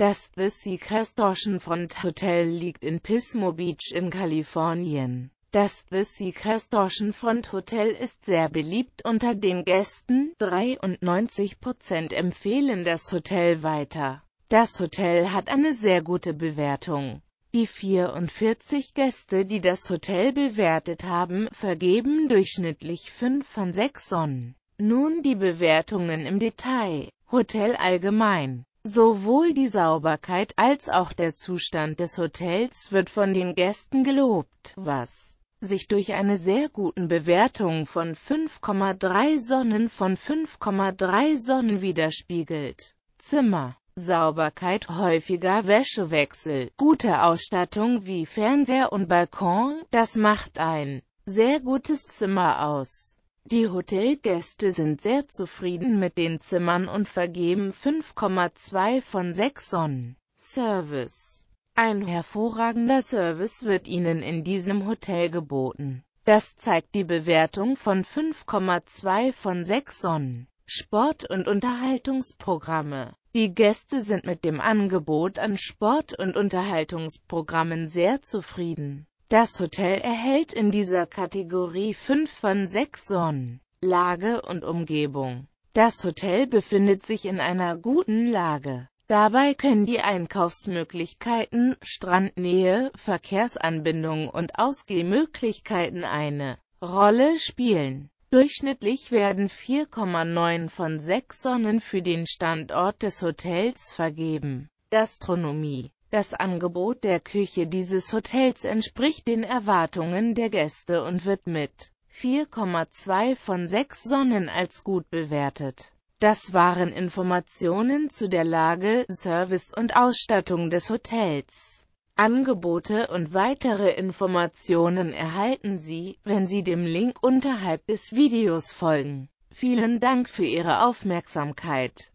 Das The Seacrest Ocean Front Hotel liegt in Pismo Beach in Kalifornien. Das The Seacrest Ocean Front Hotel ist sehr beliebt unter den Gästen, 93% empfehlen das Hotel weiter. Das Hotel hat eine sehr gute Bewertung. Die 44 Gäste, die das Hotel bewertet haben, vergeben durchschnittlich 5 von 6 Sonnen. Nun die Bewertungen im Detail. Hotel allgemein Sowohl die Sauberkeit als auch der Zustand des Hotels wird von den Gästen gelobt, was sich durch eine sehr guten Bewertung von 5,3 Sonnen von 5,3 Sonnen widerspiegelt. Zimmer Sauberkeit, häufiger Wäschewechsel, gute Ausstattung wie Fernseher und Balkon, das macht ein sehr gutes Zimmer aus. Die Hotelgäste sind sehr zufrieden mit den Zimmern und vergeben 5,2 von 6 Sonnen. Service Ein hervorragender Service wird Ihnen in diesem Hotel geboten. Das zeigt die Bewertung von 5,2 von 6 Sonnen. Sport- und Unterhaltungsprogramme Die Gäste sind mit dem Angebot an Sport- und Unterhaltungsprogrammen sehr zufrieden. Das Hotel erhält in dieser Kategorie 5 von 6 Sonnen. Lage und Umgebung. Das Hotel befindet sich in einer guten Lage. Dabei können die Einkaufsmöglichkeiten, Strandnähe, Verkehrsanbindungen und Ausgehmöglichkeiten eine Rolle spielen. Durchschnittlich werden 4,9 von 6 Sonnen für den Standort des Hotels vergeben. Gastronomie das Angebot der Küche dieses Hotels entspricht den Erwartungen der Gäste und wird mit 4,2 von 6 Sonnen als gut bewertet. Das waren Informationen zu der Lage, Service und Ausstattung des Hotels. Angebote und weitere Informationen erhalten Sie, wenn Sie dem Link unterhalb des Videos folgen. Vielen Dank für Ihre Aufmerksamkeit.